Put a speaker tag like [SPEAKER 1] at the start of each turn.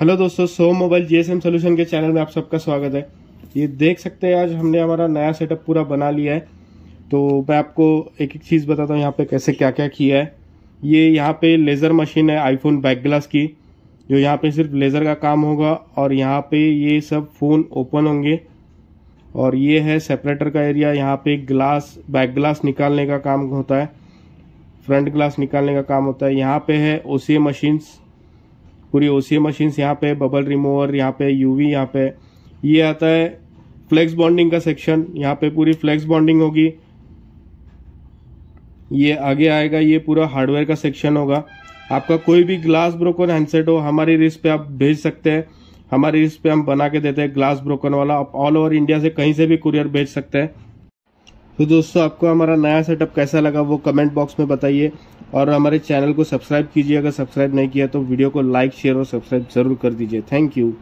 [SPEAKER 1] hello दोस्तों so mobile GSM solution के channel में आप सबका स्वागत है ये देख सकते हैं आज हमने हमारा नया सेटअप पूरा बना लिया है तो मैं आपको एक एक चीज़ बताता हूँ यहाँ पे कैसे क्या क्या किया है ये यहाँ पे लेज़र मशीन है आईफोन बैक ग्लास की जो यहाँ पे सिर्फ लेज़र का काम होगा और यहाँ पे ये सब फ़ोन ओपन होंगे और ये है सेपरेटर का एरिया यहाँ पे ग्लास बैक ग्लास निकालने का काम होता है फ्रंट ग्लास निकालने का काम होता है यहाँ पे है ओ मशीन्स पूरी ओसी मशीन यहाँ पे बबल रिमूवर यहाँ पे यूवी यहाँ पे ये आता है फ्लेक्स बॉन्डिंग का सेक्शन यहाँ पे पूरी फ्लेक्स बॉन्डिंग होगी ये आगे आएगा ये पूरा हार्डवेयर का सेक्शन होगा आपका कोई भी ग्लास ब्रोकन हैंडसेट हो हमारी रिस्क पे आप भेज सकते हैं हमारी रिस्क पे हम बना के देते हैं ग्लास ब्रोकन वाला आप ऑल ओवर इंडिया से कहीं से भी कुरियर भेज सकते हैं तो दोस्तों आपको हमारा नया सेटअप कैसा लगा वो कमेंट बॉक्स में बताइए और हमारे चैनल को सब्सक्राइब कीजिए अगर सब्सक्राइब नहीं किया तो वीडियो को लाइक शेयर और सब्सक्राइब ज़रूर कर दीजिए थैंक यू